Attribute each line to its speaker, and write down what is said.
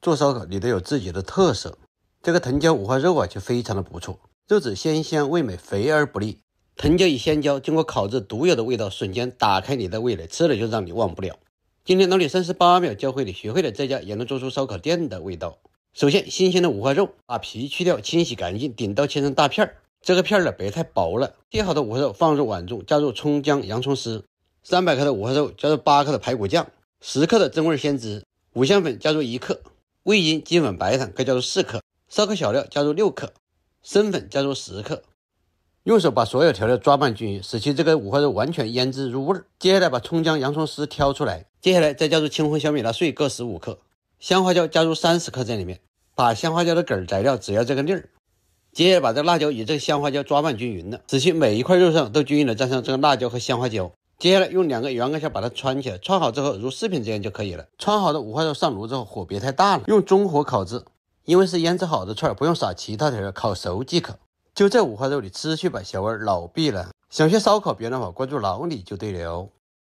Speaker 1: 做烧烤，你都有自己的特色。这个藤椒五花肉啊，就非常的不错，肉质鲜香味美，肥而不腻。藤椒与鲜椒经过烤制，独有的味道瞬间打开你的味蕾，吃了就让你忘不了。今天老李三十八秒教会你，学会了在家也能做出烧烤店的味道。首先，新鲜的五花肉把皮去掉，清洗干净，顶刀切成大片儿。这个片儿呢，别太薄了。切好的五花肉放入碗中，加入葱姜洋葱丝，三百克的五花肉加入八克的排骨酱，十克的真味鲜汁，五香粉加入一克。味精、鸡粉、白糖各加入四克，烧烤小料加入六克，生粉加入十克，用手把所有调料抓拌均匀，使其这个五花肉完全腌制入味儿。接下来把葱姜、洋葱丝挑出来，接下来再加入青红小米辣碎各十五克，香花椒加入三十克在里面，把香花椒的梗儿摘掉，只要这个粒儿。接下来把这辣椒与这个香花椒抓拌均匀了，使其每一块肉上都均匀的沾上这个辣椒和香花椒。接下来用两个圆杆销把它穿起来，穿好之后如视频这样就可以了。穿好的五花肉上炉之后，火别太大了，用中火烤制。因为是腌制好的串儿，不用撒其他调料，烤熟即可。就这五花肉你吃去吧，小味老毕了。想学烧烤别乱跑，关注老李就对了。